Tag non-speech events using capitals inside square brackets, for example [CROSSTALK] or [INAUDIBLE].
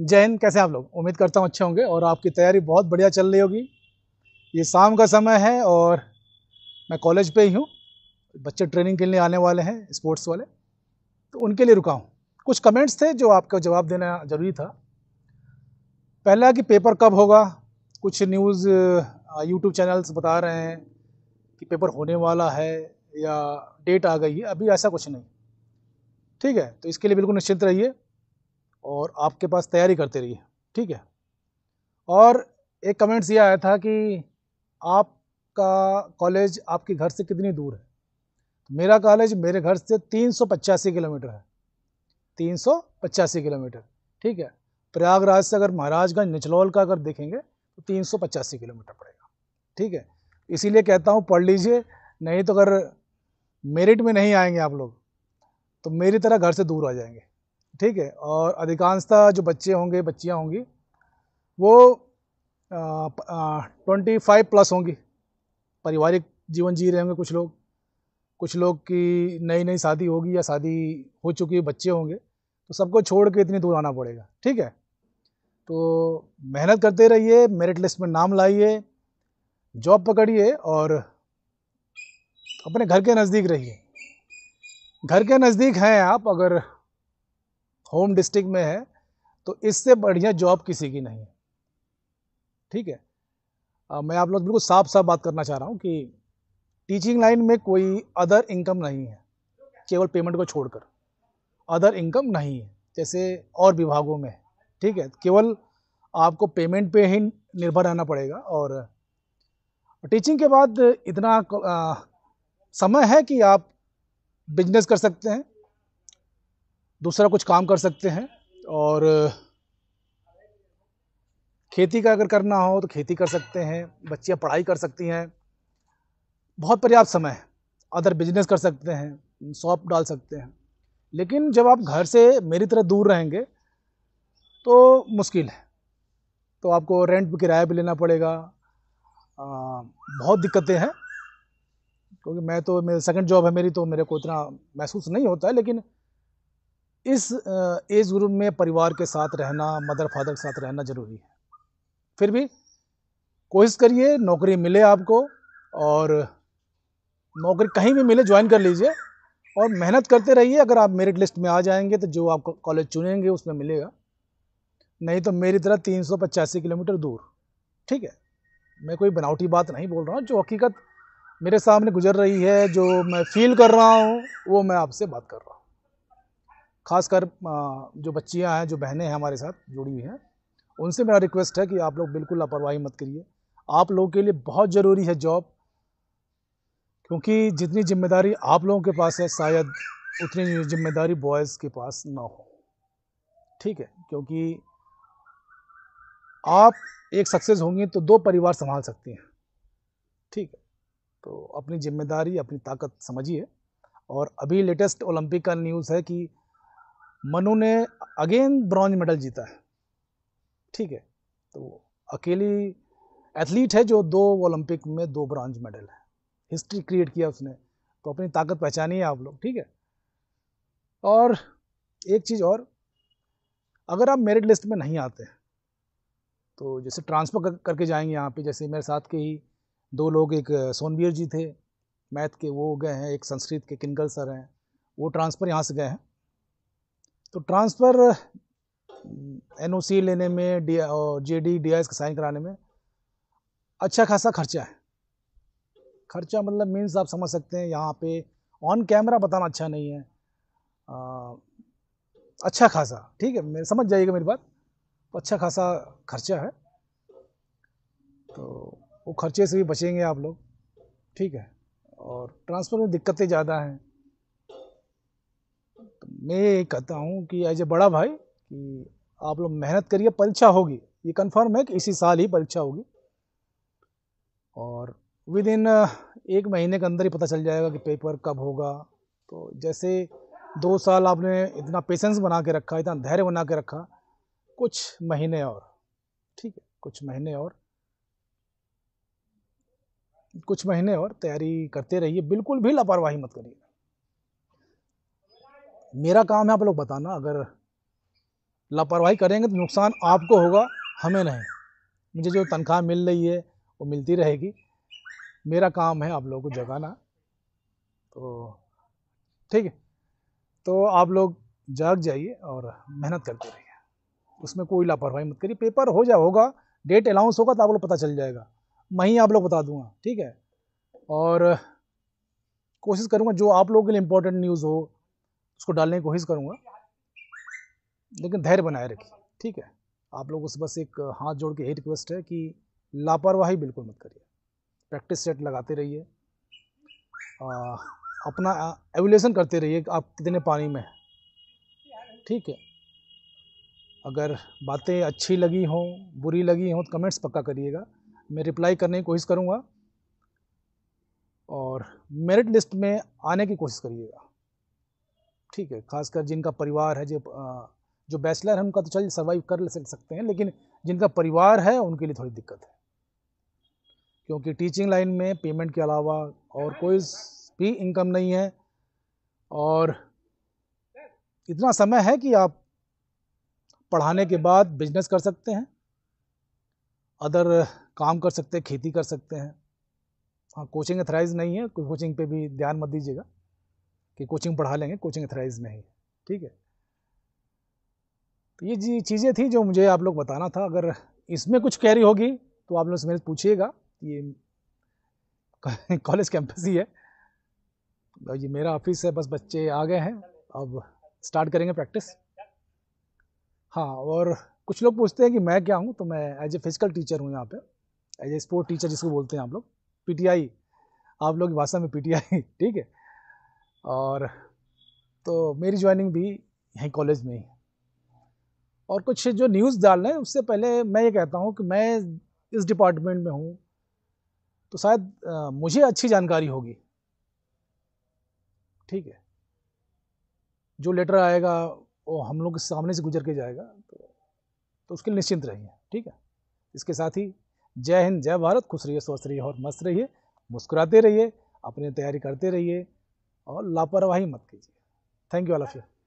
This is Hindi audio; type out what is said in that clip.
जय हिंद कैसे आप लोग उम्मीद करता हूँ अच्छे होंगे और आपकी तैयारी बहुत बढ़िया चल रही होगी ये शाम का समय है और मैं कॉलेज पे ही हूँ बच्चे ट्रेनिंग के लिए आने वाले हैं स्पोर्ट्स वाले तो उनके लिए रुका हूँ कुछ कमेंट्स थे जो आपको जवाब देना ज़रूरी था पहला कि पेपर कब होगा कुछ न्यूज़ यूट्यूब चैनल्स बता रहे हैं कि पेपर होने वाला है या डेट आ गई है अभी ऐसा कुछ नहीं ठीक है तो इसके लिए बिल्कुल निश्चित रहिए और आपके पास तैयारी करते रहिए ठीक है और एक कमेंट्स ये आया था कि आपका कॉलेज आपके घर से कितनी दूर है मेरा कॉलेज मेरे घर से तीन किलोमीटर है तीन किलोमीटर ठीक है प्रयागराज से अगर महाराजगंज निचलौल का अगर देखेंगे तो तीन किलोमीटर पड़ेगा ठीक है इसीलिए कहता हूँ पढ़ लीजिए नहीं तो अगर मेरिट में नहीं आएंगे आप लोग तो मेरी तरह घर से दूर आ जाएंगे ठीक है और अधिकांशतः जो बच्चे होंगे बच्चियाँ होंगी वो ट्वेंटी फाइव प्लस होंगी पारिवारिक जीवन जी रहे होंगे कुछ लोग कुछ लोग की नई नई शादी होगी या शादी हो चुकी बच्चे होंगे तो सबको छोड़ के इतनी दूर आना पड़ेगा ठीक है तो मेहनत करते रहिए मेरिट लिस्ट में नाम लाइए जॉब पकड़िए और अपने घर के नज़दीक रहिए घर के नज़दीक हैं आप अगर होम डिस्ट्रिक्ट में है तो इससे बढ़िया जॉब किसी की नहीं है ठीक है आ, मैं आप लोग बिल्कुल साफ साफ बात करना चाह रहा हूँ कि टीचिंग लाइन में कोई अदर इनकम नहीं है केवल पेमेंट को छोड़कर अदर इनकम नहीं है जैसे और विभागों में ठीक है केवल आपको पेमेंट पे ही निर्भर रहना पड़ेगा और टीचिंग के बाद इतना आ, समय है कि आप बिजनेस कर सकते हैं दूसरा कुछ काम कर सकते हैं और खेती का अगर करना हो तो खेती कर सकते हैं बच्चियाँ पढ़ाई कर सकती हैं बहुत पर्याप्त समय है अदर बिजनेस कर सकते हैं शॉप डाल सकते हैं लेकिन जब आप घर से मेरी तरह दूर रहेंगे तो मुश्किल है तो आपको रेंट भी किराया भी लेना पड़ेगा आ, बहुत दिक्कतें हैं क्योंकि मैं तो मेरी सेकंड जॉब है मेरी तो मेरे को इतना महसूस नहीं होता है लेकिन इस एज ग्रुप में परिवार के साथ रहना मदर फादर के साथ रहना ज़रूरी है फिर भी कोशिश करिए नौकरी मिले आपको और नौकरी कहीं भी मिले ज्वाइन कर लीजिए और मेहनत करते रहिए अगर आप मेरिट लिस्ट में आ जाएंगे तो जो आप कॉलेज चुनेंगे उसमें मिलेगा नहीं तो मेरी तरह तीन किलोमीटर दूर ठीक है मैं कोई बनावटी बात नहीं बोल रहा हूँ जो हकीकत मेरे सामने गुजर रही है जो मैं फील कर रहा हूँ वो मैं आपसे बात कर रहा हूँ खासकर जो बच्चियाँ हैं जो बहनें हैं हमारे साथ जुड़ी हुई हैं उनसे मेरा रिक्वेस्ट है कि आप लोग बिल्कुल लापरवाही मत करिए आप लोगों के लिए बहुत ज़रूरी है जॉब क्योंकि जितनी जिम्मेदारी आप लोगों के पास है शायद उतनी जिम्मेदारी बॉयज़ के पास ना हो ठीक है क्योंकि आप एक सक्सेस होंगे तो दो परिवार संभाल सकती हैं ठीक है तो अपनी जिम्मेदारी अपनी ताकत समझिए और अभी लेटेस्ट ओलंपिक का न्यूज़ है कि मनु ने अगेन ब्रॉन्ज मेडल जीता है ठीक है तो अकेली एथलीट है जो दो ओलंपिक में दो ब्रॉन्ज मेडल है हिस्ट्री क्रिएट किया उसने तो अपनी ताकत पहचानी है आप लोग ठीक है और एक चीज़ और अगर आप मेरिट लिस्ट में नहीं आते तो जैसे ट्रांसफ़र करके जाएंगे यहाँ पे जैसे मेरे साथ के ही दो लोग एक सोनबीर जी थे मैथ के वो गए हैं एक संस्कृत के किनगल सर हैं वो ट्रांसफ़र यहाँ से गए हैं तो ट्रांसफ़र एन लेने में डी और जे डी डी का साइन कराने में अच्छा खासा खर्चा है खर्चा मतलब मीन्स आप समझ सकते हैं यहाँ पे ऑन कैमरा बताना अच्छा नहीं है आ, अच्छा खासा ठीक है मेरे समझ जाइएगा मेरी बात तो अच्छा खासा खर्चा है तो वो खर्चे से भी बचेंगे आप लोग ठीक है और ट्रांसफ़र में दिक्कतें ज़्यादा हैं मैं ये कहता हूँ कि एज ए बड़ा भाई कि आप लोग मेहनत करिए परीक्षा होगी ये कंफर्म है कि इसी साल ही परीक्षा होगी और विद इन एक महीने के अंदर ही पता चल जाएगा कि पेपर कब होगा तो जैसे दो साल आपने इतना पेशेंस बना के रखा इतना धैर्य बना के रखा कुछ महीने और ठीक है कुछ महीने और कुछ महीने और तैयारी करते रहिए बिल्कुल भी लापरवाही मत करिए मेरा काम है आप लोग बताना अगर लापरवाही करेंगे तो नुकसान आपको होगा हमें नहीं मुझे जो तनख्वाह मिल रही है वो मिलती रहेगी मेरा काम है आप लोगों को जगाना तो ठीक है तो आप लोग जाग जाइए और मेहनत करते रहिए उसमें कोई लापरवाही मत करिए पेपर हो जाए होगा डेट अलाउंस होगा तो आप लोग पता चल जाएगा मैं ही आप लोग बता दूंगा ठीक है और कोशिश करूँगा जो आप लोगों के लिए इम्पोर्टेंट न्यूज़ हो उसको डालने की कोशिश करूँगा लेकिन धैर्य बनाए रखिए ठीक है आप लोगों से बस एक हाथ जोड़ के यही रिक्वेस्ट है कि लापरवाही बिल्कुल मत करिए प्रैक्टिस सेट लगाते रहिए अपना एवलेशन करते रहिए कि आप कितने पानी में हैं ठीक है अगर बातें अच्छी लगी हों बुरी लगी हों तो कमेंट्स पक्का करिएगा मैं रिप्लाई करने की कोशिश करूँगा और मेरिट लिस्ट में आने की कोशिश करिएगा ठीक है खासकर जिनका परिवार है जो जो बैचलर है उनका तो चलिए सर्वाइव कर ले सकते हैं लेकिन जिनका परिवार है उनके लिए थोड़ी दिक्कत है क्योंकि टीचिंग लाइन में पेमेंट के अलावा और कोई भी इनकम नहीं है और इतना समय है कि आप पढ़ाने के बाद बिजनेस कर सकते हैं अदर काम कर सकते हैं खेती कर सकते हैं हाँ कोचिंग अथराइज नहीं है कोचिंग पे भी ध्यान मत दीजिएगा कि कोचिंग पढ़ा लेंगे कोचिंग अथराइज नहीं ठीक है तो ये जी चीज़ें थी जो मुझे आप लोग बताना था अगर इसमें कुछ कैरी होगी तो आप लोग मेरे पूछिएगा ये कॉलेज [LAUGHS] कैंपस ही है ये मेरा ऑफिस है बस बच्चे आ गए हैं अब स्टार्ट करेंगे प्रैक्टिस हाँ और कुछ लोग पूछते हैं कि मैं क्या हूँ तो मैं एज ए फिजिकल टीचर हूँ यहाँ पे एज ए स्पोर्ट टीचर जिसको बोलते हैं आप लोग पीटीआई आप लोग की भाषा में पीटीआई [LAUGHS] ठीक है और तो मेरी ज्वाइनिंग भी यहीं कॉलेज में ही और कुछ जो न्यूज़ डाल रहे हैं उससे पहले मैं ये कहता हूँ कि मैं इस डिपार्टमेंट में हूँ तो शायद मुझे अच्छी जानकारी होगी ठीक है जो लेटर आएगा वो हम लोग के सामने से गुजर के जाएगा तो, तो उसके लिए निश्चिंत रहिए ठीक है इसके साथ ही जय हिंद जय भारत खुश रहिए स्वस्थ रहिए और मस्त रहिए मुस्कुराते रहिए अपनी तैयारी करते रहिए और लापरवाही मत कीजिए thank you all of you